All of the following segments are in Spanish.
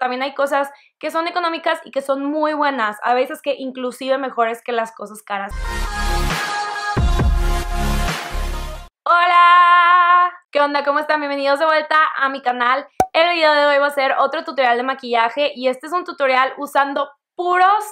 también hay cosas que son económicas y que son muy buenas, a veces que inclusive mejores que las cosas caras. ¡Hola! ¿Qué onda? ¿Cómo están? Bienvenidos de vuelta a mi canal. El video de hoy va a ser otro tutorial de maquillaje y este es un tutorial usando puros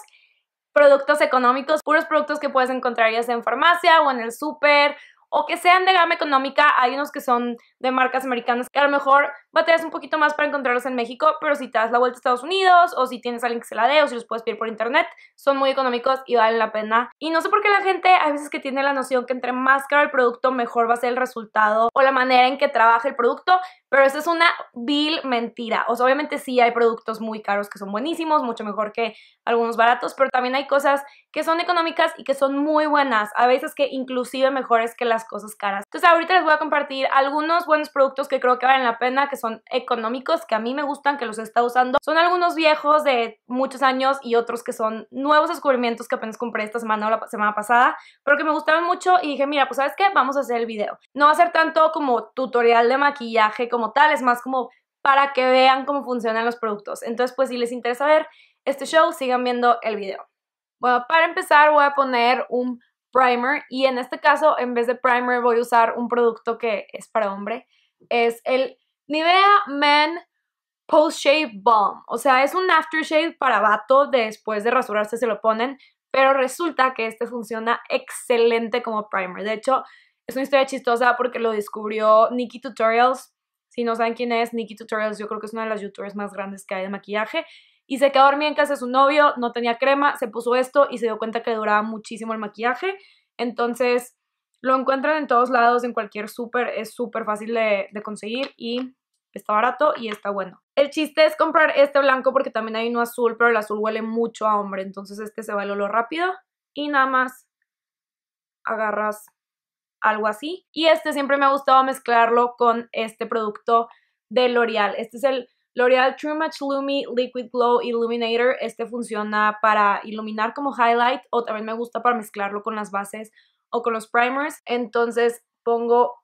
productos económicos, puros productos que puedes encontrar ya en farmacia o en el súper o que sean de gama económica, hay unos que son de marcas americanas que a lo mejor batallas un poquito más para encontrarlos en México, pero si te das la vuelta a Estados Unidos o si tienes alguien que se la dé o si los puedes pedir por internet, son muy económicos y valen la pena. Y no sé por qué la gente a veces que tiene la noción que entre más caro el producto, mejor va a ser el resultado o la manera en que trabaja el producto, pero eso es una vil mentira. O sea, obviamente sí hay productos muy caros que son buenísimos, mucho mejor que algunos baratos, pero también hay cosas que son económicas y que son muy buenas, a veces que inclusive mejores que las cosas caras. Entonces ahorita les voy a compartir algunos buenos productos que creo que valen la pena, que son económicos, que a mí me gustan, que los he estado usando. Son algunos viejos de muchos años y otros que son nuevos descubrimientos que apenas compré esta semana o la semana pasada, pero que me gustaron mucho y dije, mira, pues sabes qué, vamos a hacer el video. No va a ser tanto como tutorial de maquillaje como tal, es más como para que vean cómo funcionan los productos. Entonces, pues si les interesa ver este show, sigan viendo el video. Bueno, para empezar voy a poner un primer y en este caso en vez de primer voy a usar un producto que es para hombre. Es el Nivea Men Post Shave Balm. O sea, es un aftershave para vato, después de rasurarse se lo ponen, pero resulta que este funciona excelente como primer. De hecho, es una historia chistosa porque lo descubrió Nikki Tutorials. Si no saben quién es Nikki Tutorials, yo creo que es una de las youtubers más grandes que hay de maquillaje. Y se quedó dormida en casa de su novio, no tenía crema, se puso esto y se dio cuenta que duraba muchísimo el maquillaje. Entonces, lo encuentran en todos lados, en cualquier súper, es súper fácil de, conseguir y está barato y está bueno. El chiste es comprar este blanco porque también hay uno azul, pero el azul huele mucho a hombre, entonces este se va el olor rápido y nada más agarras algo así. Y este siempre me ha gustado mezclarlo con este producto de L'Oreal. Este es el L'Oreal True Match Lumi Liquid Glow Illuminator. Este funciona para iluminar como highlight o también me gusta para mezclarlo con las bases o con los primers. Entonces pongo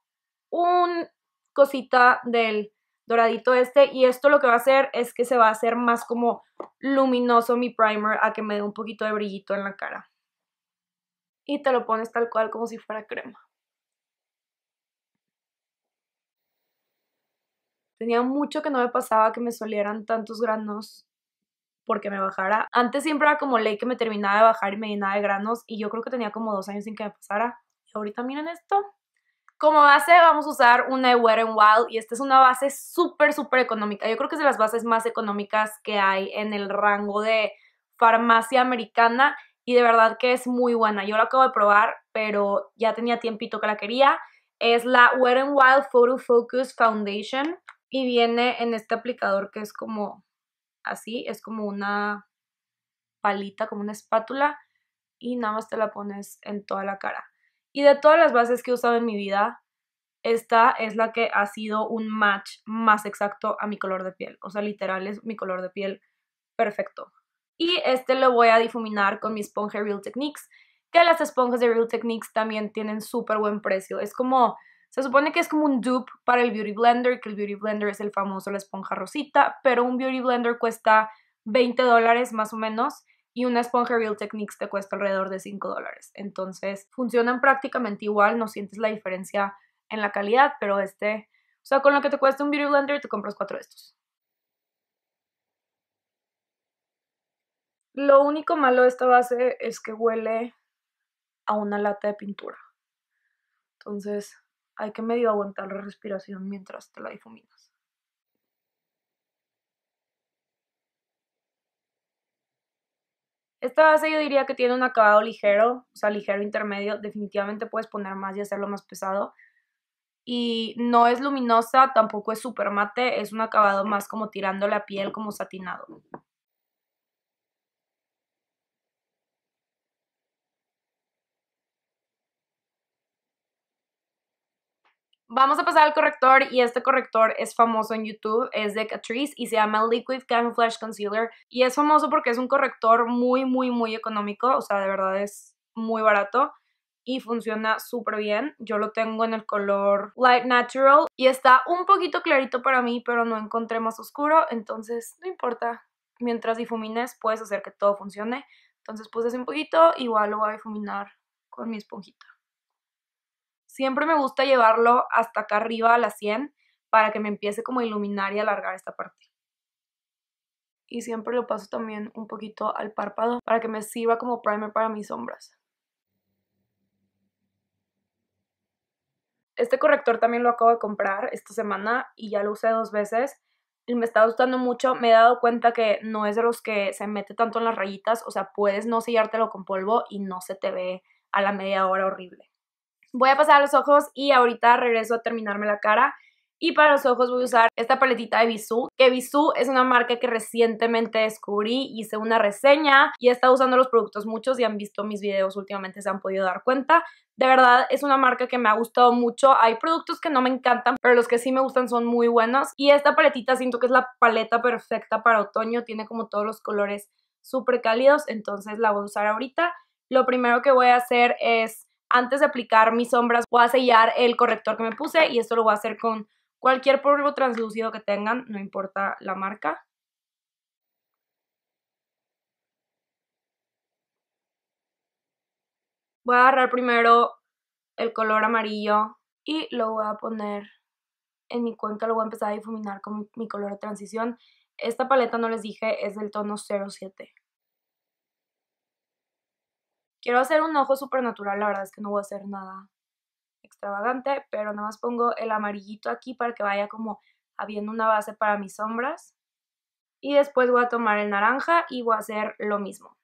un cosita del doradito este y esto lo que va a hacer es que se va a hacer más como luminoso mi primer a que me dé un poquito de brillito en la cara. Y te lo pones tal cual como si fuera crema. Tenía mucho que no me pasaba que me solieran tantos granos porque me bajara. Antes siempre era como ley que me terminaba de bajar y me llenaba de granos y yo creo que tenía como dos años sin que me pasara. Y ahorita miren esto. Como base vamos a usar una Wet n Wild y esta es una base súper, súper económica. Yo creo que es de las bases más económicas que hay en el rango de farmacia americana y de verdad que es muy buena. Yo la acabo de probar, pero ya tenía tiempito que la quería. Es la Wet n Wild Photo Focus Foundation y viene en este aplicador que es como así, es como una palita, como una espátula y nada más te la pones en toda la cara. Y de todas las bases que he usado en mi vida, esta es la que ha sido un match más exacto a mi color de piel. O sea, literal es mi color de piel perfecto. Y este lo voy a difuminar con mi esponja Real Techniques, que las esponjas de Real Techniques también tienen súper buen precio. Es como se supone que es como un dupe para el Beauty Blender, que el Beauty Blender es el famoso la esponja rosita, pero un Beauty Blender cuesta 20 dólares más o menos y una esponja Real Techniques te cuesta alrededor de 5 dólares. Entonces funcionan prácticamente igual, no sientes la diferencia en la calidad, pero este, o sea, con lo que te cuesta un Beauty Blender te compras cuatro de estos. Lo único malo de esta base es que huele a una lata de pintura. Entonces, hay que medio aguantar la respiración mientras te la difuminas. Esta base yo diría que tiene un acabado ligero, o sea, ligero intermedio. Definitivamente puedes poner más y hacerlo más pesado. Y no es luminosa, tampoco es super mate, es un acabado más como tirando la piel como satinado. Vamos a pasar al corrector y este corrector es famoso en YouTube, es de Catrice y se llama Liquid Camouflage Concealer y es famoso porque es un corrector muy, muy, muy económico, o sea, de verdad es muy barato y funciona súper bien. Yo lo tengo en el color Light Natural y está un poquito clarito para mí, pero no encontré más oscuro, entonces no importa. Mientras difumines puedes hacer que todo funcione. Entonces puse un poquito, igual lo voy a difuminar con mi esponjita. Siempre me gusta llevarlo hasta acá arriba a la 100 para que me empiece como a iluminar y alargar esta parte. Y siempre lo paso también un poquito al párpado para que me sirva como primer para mis sombras. Este corrector también lo acabo de comprar esta semana y ya lo usé dos veces. Y me está gustando mucho. Me he dado cuenta que no es de los que se mete tanto en las rayitas. O sea, puedes no sellártelo con polvo y no se te ve a la media hora horrible. Voy a pasar a los ojos y ahorita regreso a terminarme la cara. Y para los ojos voy a usar esta paletita de Bisú, que Bisú es una marca que recientemente descubrí, hice una reseña y he estado usando los productos muchos y han visto mis videos últimamente, se han podido dar cuenta. De verdad es una marca que me ha gustado mucho. Hay productos que no me encantan, pero los que sí me gustan son muy buenos. Y esta paletita siento que es la paleta perfecta para otoño, tiene como todos los colores súper cálidos, entonces la voy a usar ahorita. Lo primero que voy a hacer es antes de aplicar mis sombras voy a sellar el corrector que me puse y esto lo voy a hacer con cualquier polvo translúcido que tengan, no importa la marca. Voy a agarrar primero el color amarillo y lo voy a poner en mi cuenca, lo voy a empezar a difuminar con mi, mi color de transición. Esta paleta, no les dije, es del tono 07. Quiero hacer un ojo súper natural, la verdad es que no voy a hacer nada extravagante, pero nada más pongo el amarillito aquí para que vaya como habiendo una base para mis sombras. Y después voy a tomar el naranja y voy a hacer lo mismo.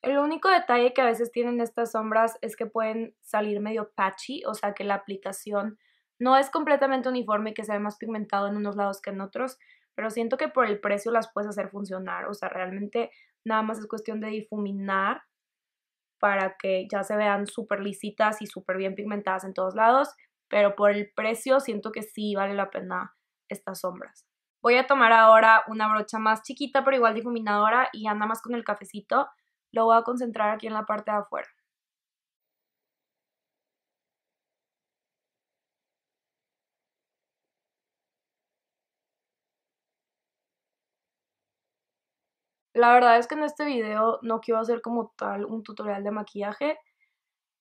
El único detalle que a veces tienen estas sombras es que pueden salir medio patchy, o sea que la aplicación no es completamente uniforme y que se ve más pigmentado en unos lados que en otros pero siento que por el precio las puedes hacer funcionar, o sea, realmente nada más es cuestión de difuminar para que ya se vean súper lisitas y súper bien pigmentadas en todos lados, pero por el precio siento que sí vale la pena estas sombras. Voy a tomar ahora una brocha más chiquita pero igual difuminadora y anda nada más con el cafecito lo voy a concentrar aquí en la parte de afuera. La verdad es que en este video no quiero hacer como tal un tutorial de maquillaje,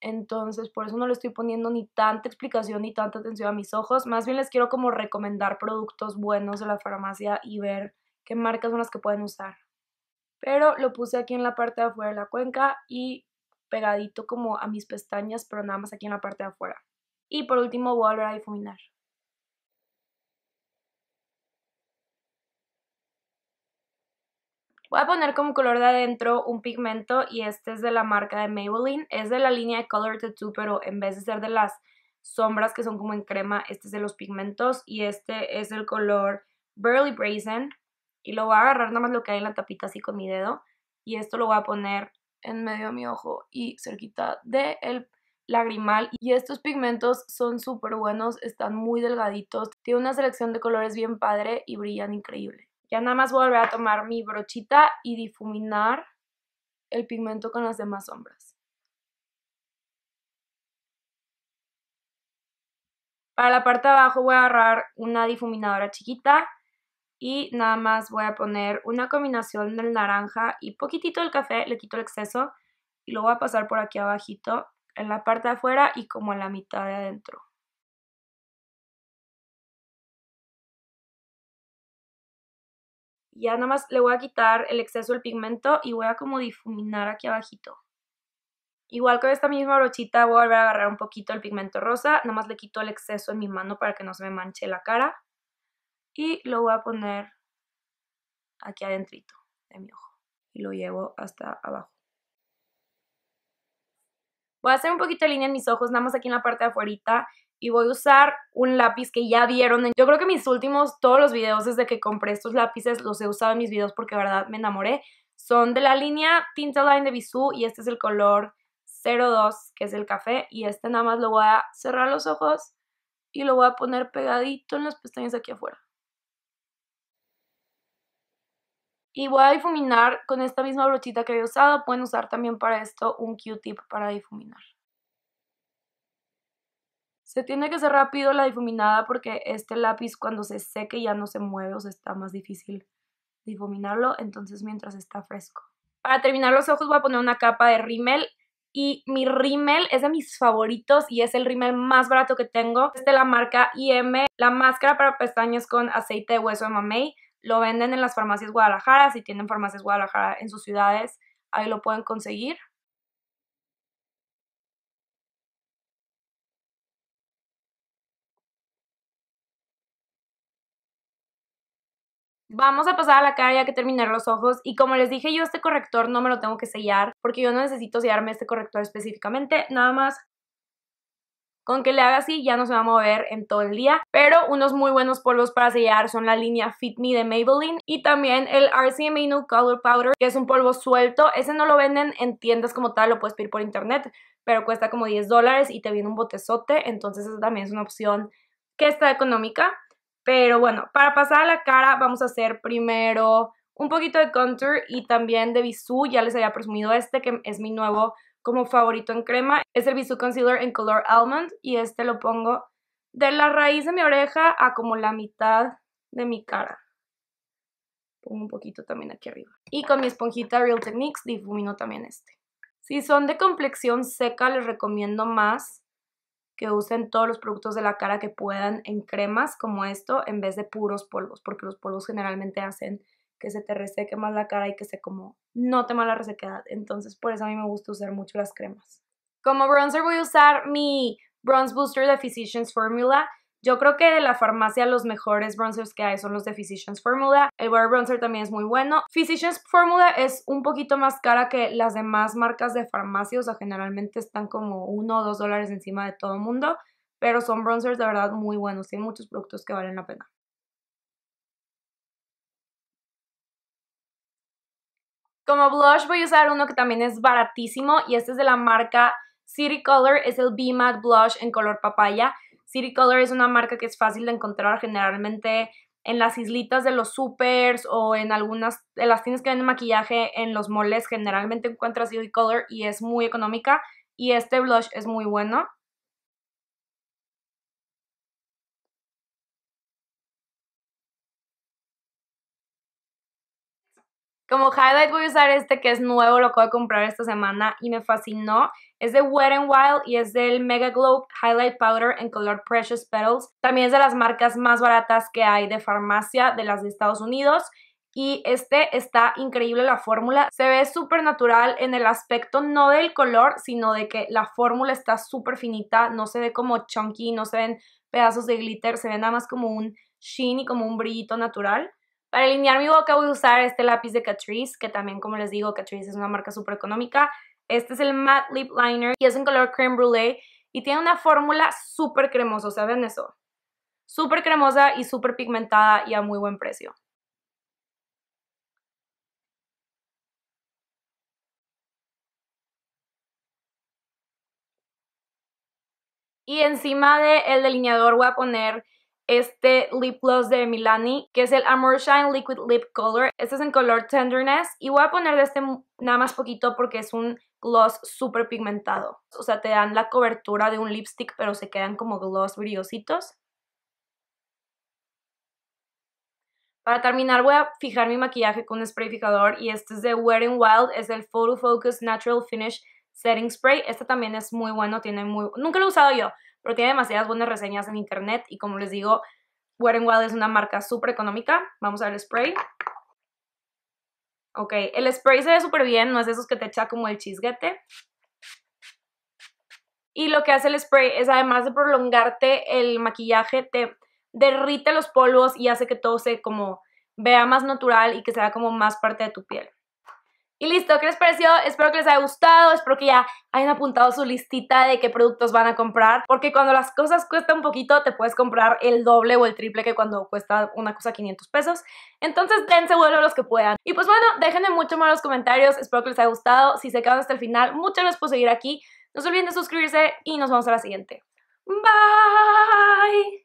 entonces por eso no le estoy poniendo ni tanta explicación ni tanta atención a mis ojos, más bien les quiero como recomendar productos buenos de la farmacia y ver qué marcas son las que pueden usar. Pero lo puse aquí en la parte de afuera de la cuenca y pegadito como a mis pestañas, pero nada más aquí en la parte de afuera. Y por último voy a volver a difuminar. Voy a poner como color de adentro un pigmento y este es de la marca de Maybelline. Es de la línea Color Tattoo, pero en vez de ser de las sombras que son como en crema, este es de los pigmentos y este es el color Burly Brazen. Y lo voy a agarrar nada más lo que hay en la tapita así con mi dedo. Y esto lo voy a poner en medio de mi ojo y cerquita del lagrimal. Y estos pigmentos son súper buenos, están muy delgaditos. Tiene una selección de colores bien padre y brillan increíble. Ya nada más voy a volver a tomar mi brochita y difuminar el pigmento con las demás sombras. Para la parte de abajo voy a agarrar una difuminadora chiquita y nada más voy a poner una combinación del naranja y poquitito del café, le quito el exceso y lo voy a pasar por aquí abajito en la parte de afuera y como en la mitad de adentro. Ya nada más le voy a quitar el exceso del pigmento y voy a como difuminar aquí abajito. Igual con esta misma brochita voy a volver a agarrar un poquito el pigmento rosa, nada más le quito el exceso en mi mano para que no se me manche la cara. Y lo voy a poner aquí adentrito de mi ojo. Y lo llevo hasta abajo. Voy a hacer un poquito de línea en mis ojos, nada más aquí en la parte de afuera y voy a usar un lápiz que ya vieron. Yo creo que mis últimos, todos los videos desde que compré estos lápices, los he usado en mis videos porque de verdad me enamoré. Son de la línea Line de Bisú y este es el color 02, que es el café. Y este nada más lo voy a cerrar los ojos y lo voy a poner pegadito en las pestañas aquí afuera. Y voy a difuminar con esta misma brochita que había usado. Pueden usar también para esto un Q-tip para difuminar. Se tiene que hacer rápido la difuminada porque este lápiz cuando se seque ya no se mueve o se está más difícil difuminarlo, entonces mientras está fresco. Para terminar los ojos voy a poner una capa de rímel y mi rímel es de mis favoritos y es el rímel más barato que tengo. Es de la marca IM, la máscara para pestañas con aceite de hueso de mamey. Lo venden en las farmacias Guadalajara, si tienen farmacias Guadalajara en sus ciudades, ahí lo pueden conseguir. Vamos a pasar a la cara ya que terminar los ojos y como les dije yo este corrector no me lo tengo que sellar porque yo no necesito sellarme este corrector específicamente, nada más con que le haga así ya no se va a mover en todo el día, pero unos muy buenos polvos para sellar son la línea Fit Me de Maybelline y también el RCMA New Color Powder que es un polvo suelto, ese no lo venden en tiendas como tal, lo puedes pedir por internet, pero cuesta como 10 dólares y te viene un botezote, entonces esa también es una opción que está económica. Pero bueno, para pasar a la cara vamos a hacer primero un poquito de contour y también de bisú. Ya les había presumido este que es mi nuevo como favorito en crema. Es el bisú concealer en color almond y este lo pongo de la raíz de mi oreja a como la mitad de mi cara. Pongo un poquito también aquí arriba. Y con mi esponjita Real Techniques difumino también este. Si son de complexión seca les recomiendo más que usen todos los productos de la cara que puedan en cremas como esto en vez de puros polvos, porque los polvos generalmente hacen que se te reseque más la cara y que se como no la resequedad. Entonces por eso a mí me gusta usar mucho las cremas. Como bronzer voy a usar mi Bronze Booster de Physicians Formula. Yo creo que de la farmacia los mejores bronzers que hay son los de Physicians Formula. El Wear Bronzer también es muy bueno. Physicians Formula es un poquito más cara que las demás marcas de farmacia, o sea, generalmente están como uno o dos dólares encima de todo el mundo, pero son bronzers de verdad muy buenos. Tienen muchos productos que valen la pena. Como blush voy a usar uno que también es baratísimo y este es de la marca City Color, es el B Matte Blush en color papaya. City Color es una marca que es fácil de encontrar generalmente en las islitas de los supers o en algunas de las tiendas que venden maquillaje en los moles generalmente encuentras City Color y es muy económica y este blush es muy bueno. Como highlight voy a usar este que es nuevo, lo acabo de comprar esta semana y me fascinó. Es de Wet n Wild y es del Mega Glow Highlight Powder en color Precious Petals. También es de las marcas más baratas que hay de farmacia de las de Estados Unidos. Y este está increíble la fórmula. Se ve súper natural en el aspecto no del color, sino de que la fórmula está súper finita. No se ve como chunky, no se ven pedazos de glitter, se ve nada más como un sheen y como un brillito natural. Para alinear mi boca voy a usar este lápiz de Catrice, que también como les digo, Catrice es una marca súper económica. Este es el Matte Lip Liner y es en color creme brulee y tiene una fórmula súper cremosa, o sea, ven eso. Súper cremosa y súper pigmentada y a muy buen precio. Y encima del delineador voy a poner este lip gloss de Milani, que es el Amor Shine Liquid Lip Color. Este es en color Tenderness y voy a poner de este nada más poquito porque es un gloss súper pigmentado. O sea, te dan la cobertura de un lipstick, pero se quedan como gloss brillositos. Para terminar voy a fijar mi maquillaje con un sprayificador y este es de Wet n Wild, es el Photo Focus Natural Finish Setting Spray. Este también es muy bueno, tiene muy... Nunca lo he usado yo, pero tiene demasiadas buenas reseñas en internet y como les digo, Wet Wild es una marca súper económica. Vamos a ver el spray. Ok, el spray se ve súper bien, no es de esos que te echa como el chisguete. Y lo que hace el spray es además de prolongarte el maquillaje, te derrite los polvos y hace que todo se como vea más natural y que sea como más parte de tu piel. Y listo, ¿qué les pareció? Espero que les haya gustado, espero que ya hayan apuntado su listita de qué productos van a comprar, porque cuando las cosas cuestan un poquito te puedes comprar el doble o el triple que cuando cuesta una cosa 500 pesos. Entonces dense vuelo los que puedan. Y pues bueno, déjenme mucho más los comentarios, espero que les haya gustado. Si se quedan hasta el final, muchas gracias por seguir aquí. No se olviden de suscribirse y nos vemos a la siguiente. Bye!